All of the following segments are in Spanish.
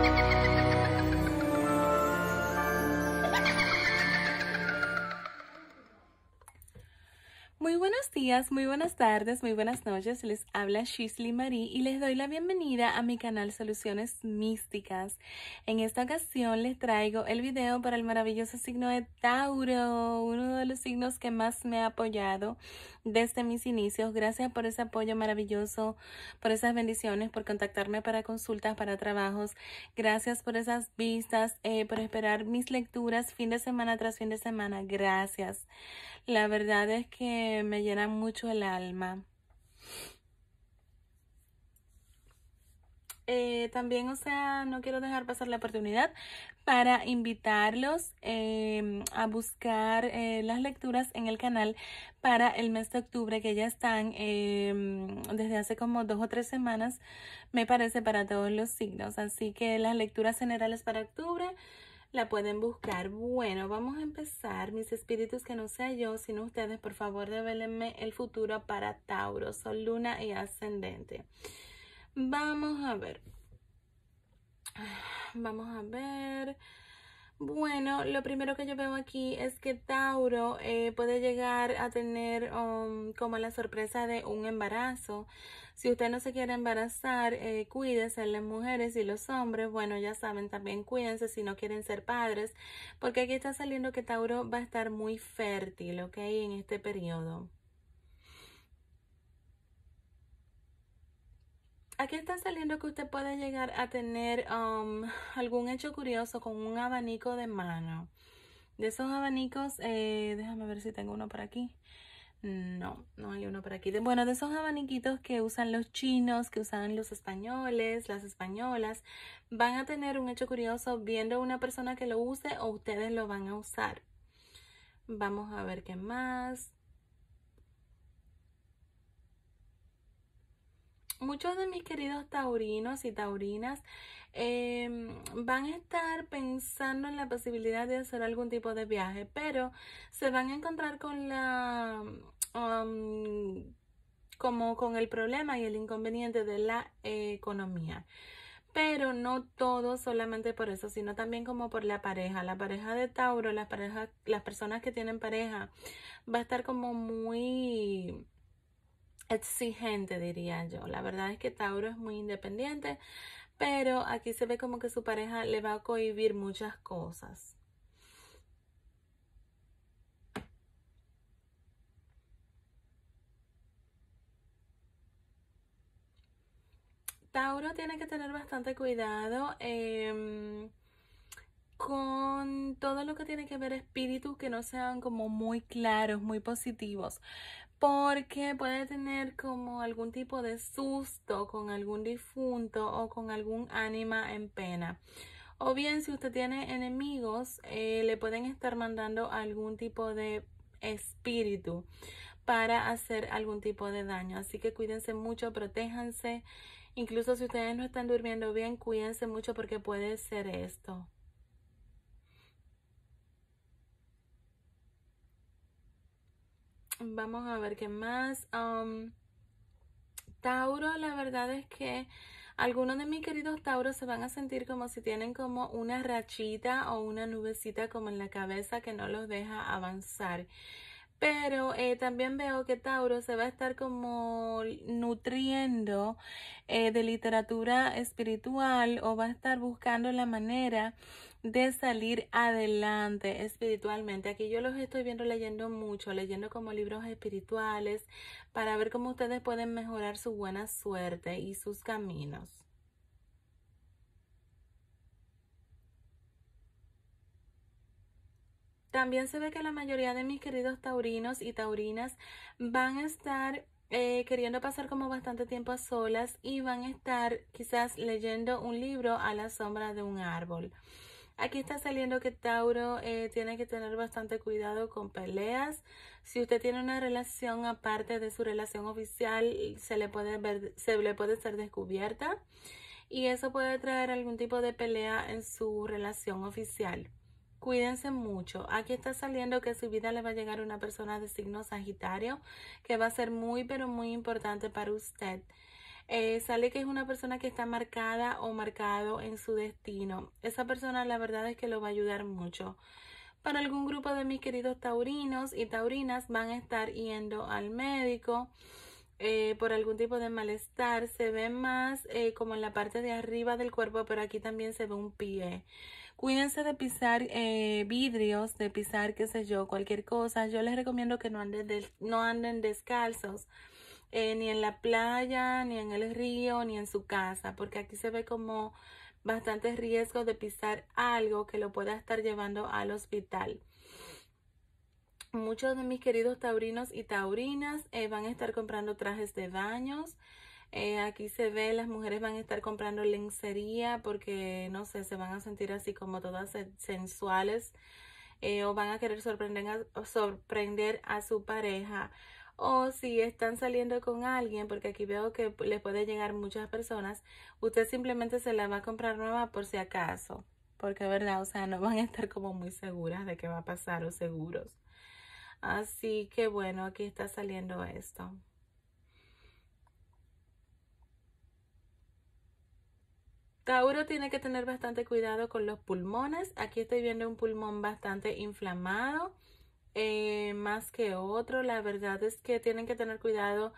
フフフ。muy buenas tardes, muy buenas noches. Les habla Shisley Marie y les doy la bienvenida a mi canal Soluciones Místicas. En esta ocasión les traigo el video para el maravilloso signo de Tauro, uno de los signos que más me ha apoyado desde mis inicios. Gracias por ese apoyo maravilloso, por esas bendiciones, por contactarme para consultas, para trabajos. Gracias por esas vistas, eh, por esperar mis lecturas fin de semana tras fin de semana. Gracias. La verdad es que me llena mucho el alma. Eh, también, o sea, no quiero dejar pasar la oportunidad para invitarlos eh, a buscar eh, las lecturas en el canal para el mes de octubre que ya están desde hace como dos o tres semanas, me parece, para todos los signos. Así que las lecturas generales para octubre la pueden buscar. Bueno, vamos a empezar. Mis espíritus, que no sea yo, sino ustedes, por favor, revelenme el futuro para Tauro, Sol, Luna y Ascendente. Vamos a ver. Ah, vamos a ver. Bueno, lo primero que yo veo aquí es que Tauro eh, puede llegar a tener um, como la sorpresa de un embarazo. Si usted no se quiere embarazar, eh, cuídese las mujeres y los hombres. Bueno, ya saben, también cuídense si no quieren ser padres, porque aquí está saliendo que Tauro va a estar muy fértil, ¿ok? En este periodo. aquí está saliendo que usted puede llegar a tener um, algún hecho curioso con un abanico de mano. De esos abanicos, eh, déjame ver si tengo uno por aquí. No, no hay uno por aquí. bueno, de esos abaniquitos que usan los chinos, que usan los españoles, las españolas, van a tener un hecho curioso viendo una persona que lo use o ustedes lo van a usar. Vamos a ver qué más. muchos de mis queridos taurinos y taurinas em, van a estar pensando en la posibilidad de hacer algún tipo de viaje, pero se van a encontrar con la... como con el problema y el inconveniente de la economía pero no todo solamente por eso, sino también como por la pareja. La pareja de Tauro, las parejas, las personas que tienen pareja, va a estar como muy exigente, diría yo. La verdad es que Tauro es muy independiente, pero aquí se ve como que su pareja le va a cohibir muchas cosas. Tauro tiene que tener bastante cuidado em, con todo lo que tiene que ver espíritus que no sean como muy claros, muy positivos porque puede tener como algún tipo de susto con algún difunto o con algún ánima en pena. O bien si usted tiene enemigos, eh, le pueden estar mandando algún tipo de espíritu para hacer algún tipo de daño. Así que cuídense mucho, protéjanse. Incluso si ustedes no están durmiendo bien, cuídense mucho porque puede ser esto. Vamos a ver qué más. Um, Tauro, la verdad es que algunos de mis queridos Tauros se van a sentir como si tienen como una rachita o una nubecita como en la cabeza que no los deja avanzar. Pero eh, también veo que Tauro se va a estar como nutriendo eh, de literatura espiritual o va a estar buscando la manera de salir adelante espiritualmente. Aquí yo los estoy viendo leyendo mucho, leyendo como libros espirituales para ver cómo ustedes pueden mejorar su buena suerte y sus caminos. También se ve que la mayoría de mis queridos taurinos y taurinas van a estar eh, queriendo pasar como bastante tiempo a solas y van a estar quizás leyendo un libro a la sombra de un árbol. Aquí está saliendo que Tauro eh, tiene que tener bastante cuidado con peleas. Si usted tiene una relación aparte de su relación oficial, se le puede, le puede ser descubierta. Y eso puede traer algún tipo de pelea en su relación oficial. Cuídense mucho. Aquí está saliendo que su vida le va a llegar una persona de signo Sagitario que va a ser muy, pero muy importante para usted. Eh, sale que es una persona que está marcada o marcado en su destino. Esa persona la verdad es que lo va a ayudar mucho. Para algún grupo de mis queridos taurinos y taurinas van a estar yendo al médico eh, por algún tipo de malestar. Se ve más eh, como en la parte de arriba del cuerpo, pero aquí también se ve un pie. Cuídense de pisar vidrios, de pisar, qué sé yo, cualquier cosa. Yo les recomiendo que no anden, no anden descalzos eh, ni en la playa, ni en el río, ni en su casa, porque aquí se ve como bastante riesgo de pisar algo que lo pueda estar llevando al hospital. Muchos de mis queridos taurinos y taurinas eh, van a estar comprando trajes de baños. Eh, aquí se ve, las mujeres van a estar comprando lencería porque, no sé, se van a sentir así como todas sensuales o van a querer sorprender a, sorprender a su pareja o si están saliendo con alguien, porque aquí veo que les puede llegar muchas personas, usted simplemente se la va a comprar nueva por si acaso, porque verdad, o sea, no van a estar como muy seguras de qué va a pasar o seguros. Así que bueno, aquí está saliendo esto. Tauro tiene que tener bastante cuidado con los pulmones. Aquí estoy viendo un pulmón bastante inflamado eh, más que otro. La verdad es que tienen que tener cuidado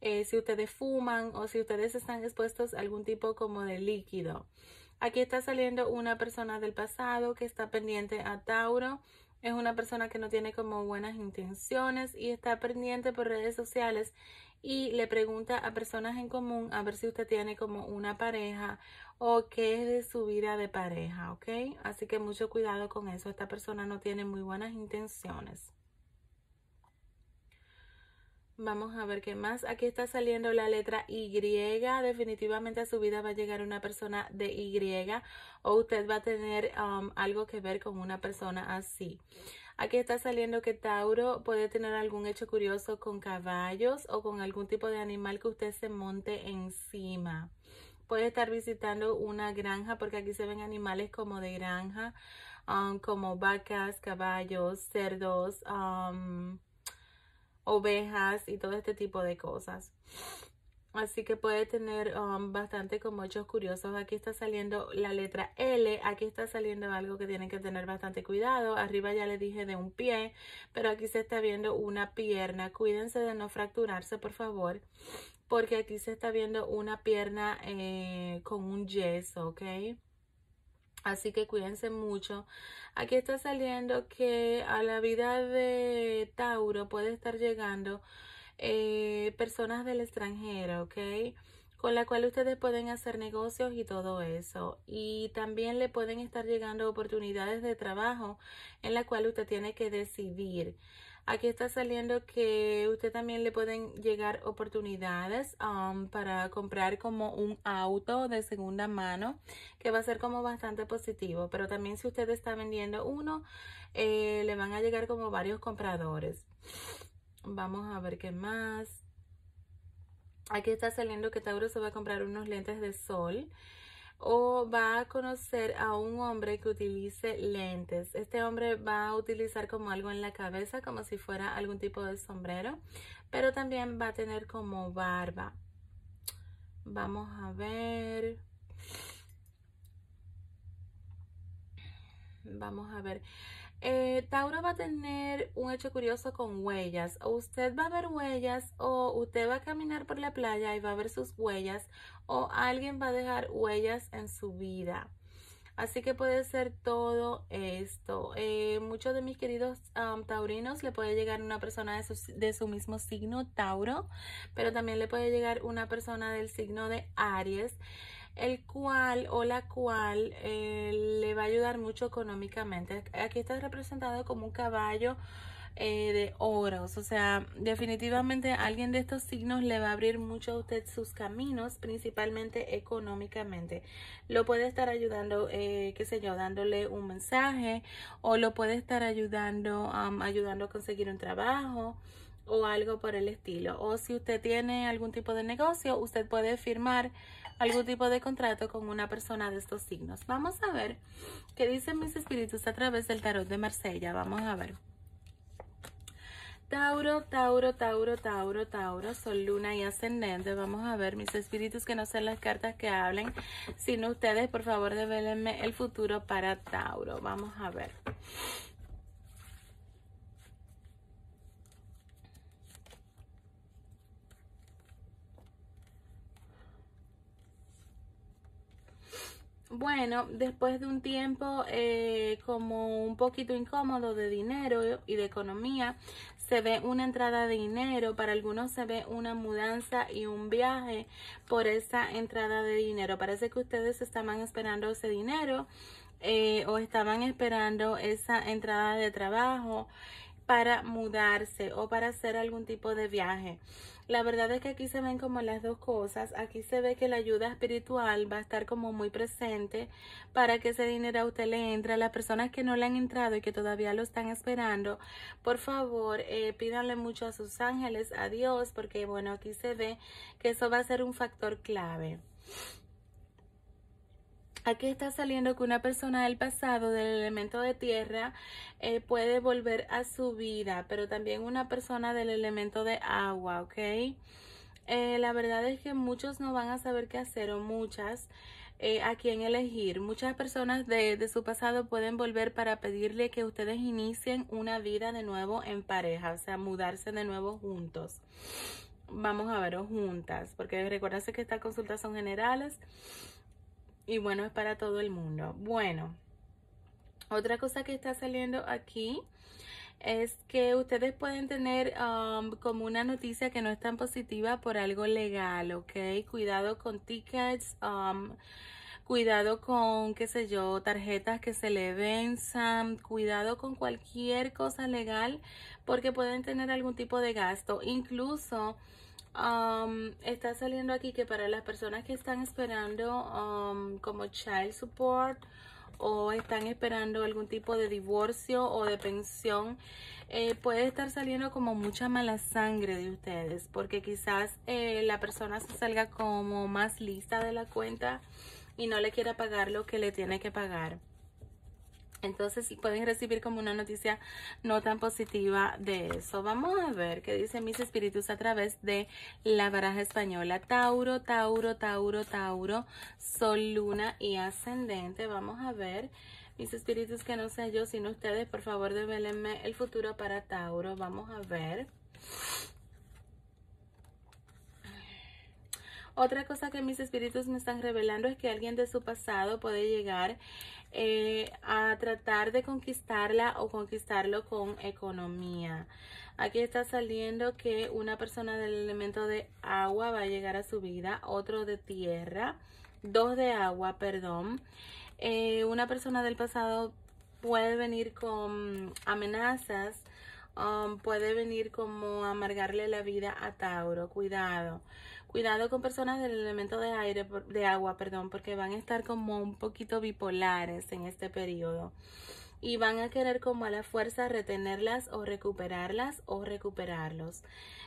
eh, si ustedes fuman o si ustedes están expuestos a algún tipo como de líquido. Aquí está saliendo una persona del pasado que está pendiente a Tauro. Es una persona que no tiene como buenas intenciones y está pendiente por redes sociales y le pregunta a personas en común a ver si usted tiene como una pareja o qué es de su vida de pareja, ¿ok? Así que mucho cuidado con eso. Esta persona no tiene muy buenas intenciones. Vamos a ver qué más. Aquí está saliendo la letra Y. Definitivamente a su vida va a llegar una persona de Y o usted va a tener um, algo que ver con una persona así. Aquí está saliendo que Tauro puede tener algún hecho curioso con caballos o con algún tipo de animal que usted se monte encima. Puede estar visitando una granja porque aquí se ven animales como de granja, um, como vacas, caballos, cerdos, um, ovejas y todo este tipo de cosas. Así que puede tener um, bastante como hechos curiosos. Aquí está saliendo la letra L. Aquí está saliendo algo que tienen que tener bastante cuidado. Arriba ya le dije de un pie, pero aquí se está viendo una pierna. Cuídense de no fracturarse, por favor, porque aquí se está viendo una pierna eh, con un yeso, ¿ok? Así que cuídense mucho. Aquí está saliendo que a la vida de Tauro puede estar llegando eh, personas del extranjero, ¿ok? Con la cual ustedes pueden hacer negocios y todo eso. Y también le pueden estar llegando oportunidades de trabajo en la cual usted tiene que decidir. Aquí está saliendo que usted también le pueden llegar oportunidades um, para comprar como un auto de segunda mano, que va a ser como bastante positivo. Pero también si usted está vendiendo uno, eh, le van a llegar como varios compradores. Vamos a ver qué más. Aquí está saliendo que Tauro se va a comprar unos lentes de sol o va a conocer a un hombre que utilice lentes. Este hombre va a utilizar como algo en la cabeza, como si fuera algún tipo de sombrero, pero también va a tener como barba. Vamos a ver. Vamos a ver. Eh, Tauro va a tener un hecho curioso con huellas. O usted va a ver huellas, o usted va a caminar por la playa y va a ver sus huellas, o alguien va a dejar huellas en su vida. Así que puede ser todo esto. Eh, muchos de mis queridos um, taurinos le puede llegar una persona de de su, mismo signo, Tauro, pero también le puede llegar una persona del signo de Aries el cual o la cual eh, le va a ayudar mucho económicamente. Aquí está representado como un caballo eh, de oros, o sea, definitivamente alguien de estos signos le va a abrir mucho a usted sus caminos, principalmente económicamente. Lo puede estar ayudando, eh, qué sé yo, dándole un mensaje o lo puede estar ayudando, ayudando a conseguir un trabajo o algo por el estilo. O si usted tiene algún tipo de negocio, usted puede firmar algún tipo de contrato con una persona de estos signos. Vamos a ver qué dicen mis espíritus a través del tarot de Marsella. Vamos a ver. Tauro, Tauro, Tauro, Tauro, Tauro, Sol, Luna y Ascendente. Vamos a ver mis espíritus que no sean las cartas que hablen, sino ustedes, por favor, develenme el futuro para Tauro. Vamos a ver. bueno, después de un tiempo eh, como un poquito incómodo de dinero y de economía, se ve una entrada de dinero, para algunos se ve una mudanza y un viaje por esa entrada de dinero. Parece que ustedes estaban esperando ese dinero eh, o estaban esperando esa entrada de trabajo para mudarse o para hacer algún tipo de viaje. La verdad es que aquí se ven como las dos cosas. Aquí se ve que la ayuda espiritual va a estar como muy presente para que ese dinero a usted le entre. A las personas que no le han entrado y que todavía lo están esperando, por favor, eh, pídanle mucho a sus ángeles, a Dios, porque bueno, aquí se ve que eso va a ser un factor clave que está saliendo que una persona del pasado, del elemento de tierra, eh, puede volver a su vida, pero también una persona del elemento de agua, ¿ok? Eh, la verdad es que muchos no van a saber qué hacer o muchas eh, a quién elegir. Muchas personas de, su pasado pueden volver para pedirle que ustedes inicien una vida de nuevo en pareja, o sea, mudarse de nuevo juntos. Vamos a verlo juntas, porque recuérdense que estas consultas son generales y bueno, es para todo el mundo. Bueno, otra cosa que está saliendo aquí es que ustedes pueden tener um, como una noticia que no es tan positiva por algo legal, ¿ok? Cuidado con tickets, um, cuidado con, qué sé yo, tarjetas que se le venzan, cuidado con cualquier cosa legal porque pueden tener algún tipo de gasto. Incluso Um, está saliendo aquí que para las personas que están esperando um, como child support o están esperando algún tipo de divorcio o de pensión, eh, puede estar saliendo como mucha mala sangre de ustedes, porque quizás eh, la persona se salga como más lista de la cuenta y no le quiera pagar lo que le tiene que pagar. Entonces pueden recibir como una noticia no tan positiva de eso. Vamos a ver qué dicen mis espíritus a través de la baraja española. Tauro, Tauro, Tauro, Tauro, Sol, Luna y Ascendente. Vamos a ver mis espíritus que no sé yo sino ustedes. Por favor, develenme el futuro para Tauro. Vamos a ver. Otra cosa que mis espíritus me están revelando es que alguien de su pasado puede llegar eh, a tratar de conquistarla o conquistarlo con economía. Aquí está saliendo que una persona del elemento de agua va a llegar a su vida, otro de tierra, dos de agua, perdón. Eh, una persona del pasado puede venir con amenazas, um, puede venir como amargarle la vida a Tauro, cuidado. Cuidado con personas del elemento de aire, de agua, perdón, porque van a estar como un poquito bipolares en este periodo y van a querer con mala fuerza retenerlas o recuperarlas o recuperarlos.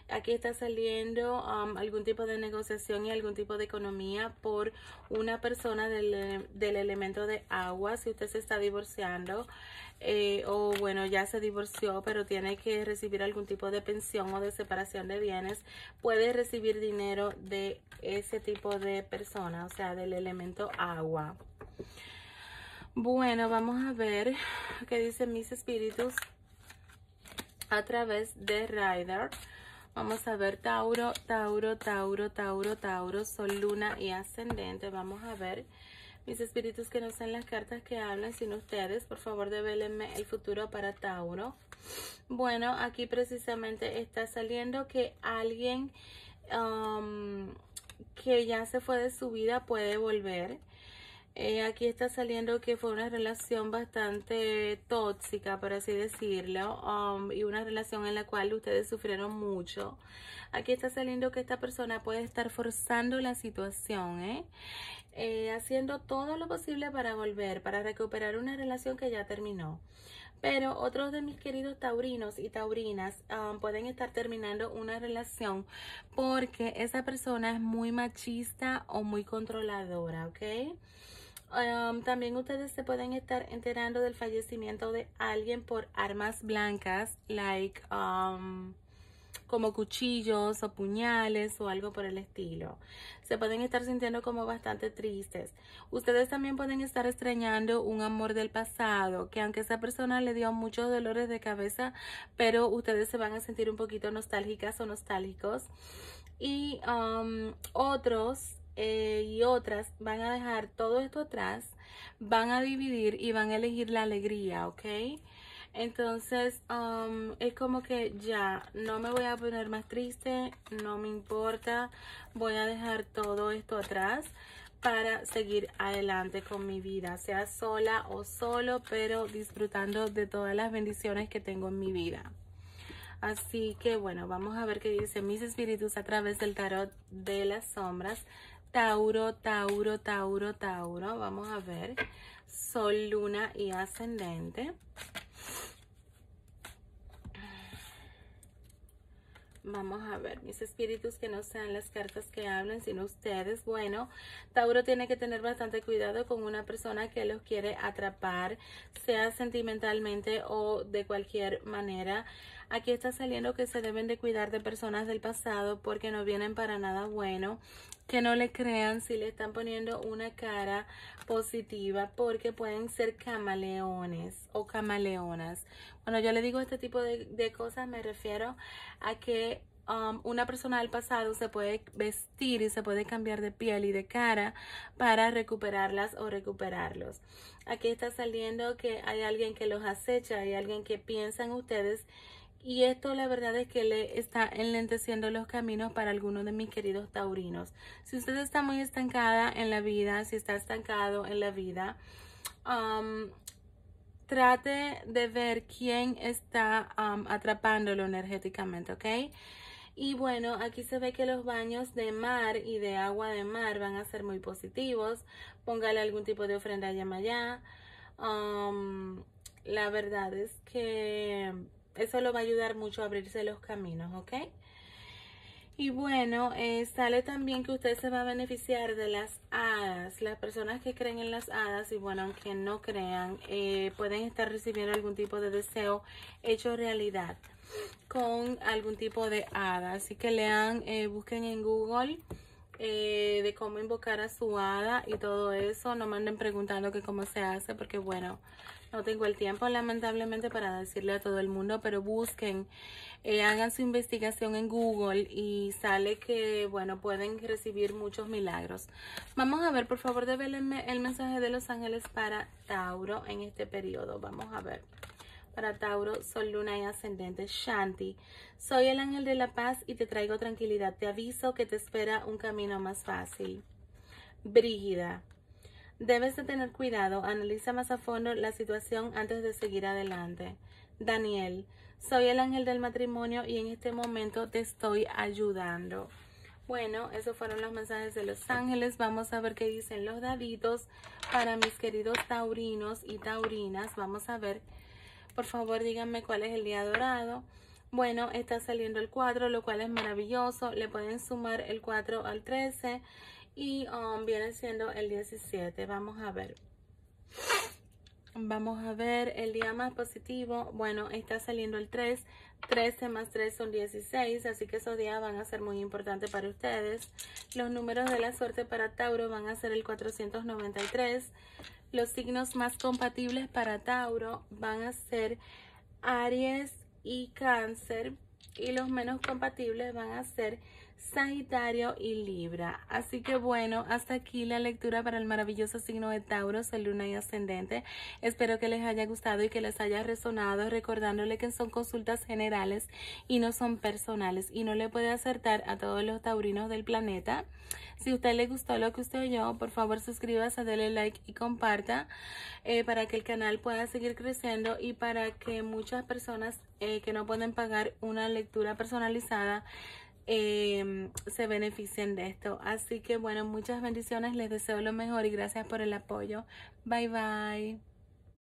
Aquí está saliendo um, algún tipo de negociación y algún tipo de economía por una persona del, elemento de agua. Si usted se está divorciando eh, o bueno ya se divorció pero tiene que recibir algún tipo de pensión o de separación de bienes, puede recibir dinero de ese tipo de persona, o sea del elemento agua. Bueno, vamos a ver qué dicen mis espíritus a través de Rider. Vamos a ver Tauro, Tauro, Tauro, Tauro, Tauro, Sol, Luna y Ascendente. Vamos a ver mis espíritus que no sean las cartas que hablan, sino ustedes. Por favor, develenme el futuro para Tauro. Bueno, aquí precisamente está saliendo que alguien um, que ya se fue de su vida puede volver. Eh, aquí está saliendo que fue una relación bastante tóxica, por así decirlo, um, y una relación en la cual ustedes sufrieron mucho. Aquí está saliendo que esta persona puede estar forzando la situación, ¿eh? ¿eh? haciendo todo lo posible para volver, para recuperar una relación que ya terminó. Pero otros de mis queridos taurinos y taurinas um, pueden estar terminando una relación porque esa persona es muy machista o muy controladora, ¿ok? también ustedes se pueden estar enterando del fallecimiento de alguien por armas blancas, like como cuchillos o puñales o algo por el estilo. Se pueden estar sintiendo como bastante tristes. Ustedes también pueden estar extrañando un amor del pasado, que aunque esa persona le dio muchos dolores de cabeza, pero ustedes se van a sentir un poquito nostálgicas o nostálgicos. Y otros eh, y otras van a dejar todo esto atrás, van a dividir y van a elegir la alegría, ¿ok? Entonces um, es como que ya no me voy a poner más triste, no me importa, voy a dejar todo esto atrás para seguir adelante con mi vida, sea sola o solo, pero disfrutando de todas las bendiciones que tengo en mi vida. Así que bueno, vamos a ver qué dice mis espíritus a través del tarot de las sombras Tauro, Tauro, Tauro, Tauro. Vamos a ver. Sol, Luna y Ascendente. Vamos a ver, mis espíritus que no sean las cartas que hablen, sino ustedes. Bueno, Tauro tiene que tener bastante cuidado con una persona que los quiere atrapar, sea sentimentalmente o de cualquier manera. Aquí está saliendo que se deben de cuidar de personas del pasado porque no vienen para nada bueno que no le crean si le están poniendo una cara positiva porque pueden ser camaleones o camaleonas. Cuando yo le digo este tipo de, cosas me refiero a que um, una persona del pasado se puede vestir y se puede cambiar de piel y de cara para recuperarlas o recuperarlos. Aquí está saliendo que hay alguien que los acecha, hay alguien que piensa ustedes y esto la verdad es que le está enlenteciendo los caminos para algunos de mis queridos taurinos. Si usted está muy estancada en la vida, si está estancado en la vida, um, trate de ver quién está um, atrapándolo energéticamente, ¿ok? Y bueno, aquí se ve que los baños de mar y de agua de mar van a ser muy positivos. Póngale algún tipo de ofrenda a Yamayá. Um, la verdad es que eso lo va a ayudar mucho a abrirse los caminos, ¿ok? Y bueno, eh, sale también que usted se va a beneficiar de las hadas. Las personas que creen en las hadas y bueno, aunque no crean, eh, pueden estar recibiendo algún tipo de deseo hecho realidad con algún tipo de hada. Así que lean, eh, busquen en Google de cómo invocar a su hada y todo eso. No manden preguntando que cómo se hace porque bueno, no tengo el tiempo lamentablemente para decirle a todo el mundo, pero busquen, eh, hagan su investigación en Google y sale que, bueno, pueden recibir muchos milagros. Vamos a ver, por favor, develenme el mensaje de los ángeles para Tauro en este periodo. Vamos a ver para Tauro, Sol, Luna y Ascendente, Shanti. Soy el ángel de la paz y te traigo tranquilidad. Te aviso que te espera un camino más fácil. Brígida. Debes de tener cuidado, analiza más a fondo la situación antes de seguir adelante. Daniel, soy el ángel del matrimonio y en este momento te estoy ayudando. Bueno, esos fueron los mensajes de los ángeles. Vamos a ver qué dicen los daditos para mis queridos taurinos y taurinas. Vamos a ver, por favor díganme cuál es el día dorado. Bueno, está saliendo el 4, lo cual es maravilloso. Le pueden sumar el 4 al 13 y um, viene siendo el 17 vamos a ver vamos a ver el día más positivo bueno está saliendo el 3 13 más 3 son 16 así que esos días van a ser muy importantes para ustedes los números de la suerte para Tauro van a ser el 493 los signos más compatibles para Tauro van a ser Aries y Cáncer y los menos compatibles van a ser Sagitario y Libra. Así que bueno, hasta aquí la lectura para el maravilloso signo de Tauro, El Luna y Ascendente. Espero que les haya gustado y que les haya resonado, recordándole que son consultas generales y no son personales y no le puede acertar a todos los taurinos del planeta. Si a usted le gustó lo que usted oyó, por favor suscríbase, dele like y comparta eh, para que el canal pueda seguir creciendo y para que muchas personas eh, que no pueden pagar una lectura personalizada Em, se beneficien de esto. Así que bueno, muchas bendiciones, les deseo lo mejor y gracias por el apoyo. Bye bye.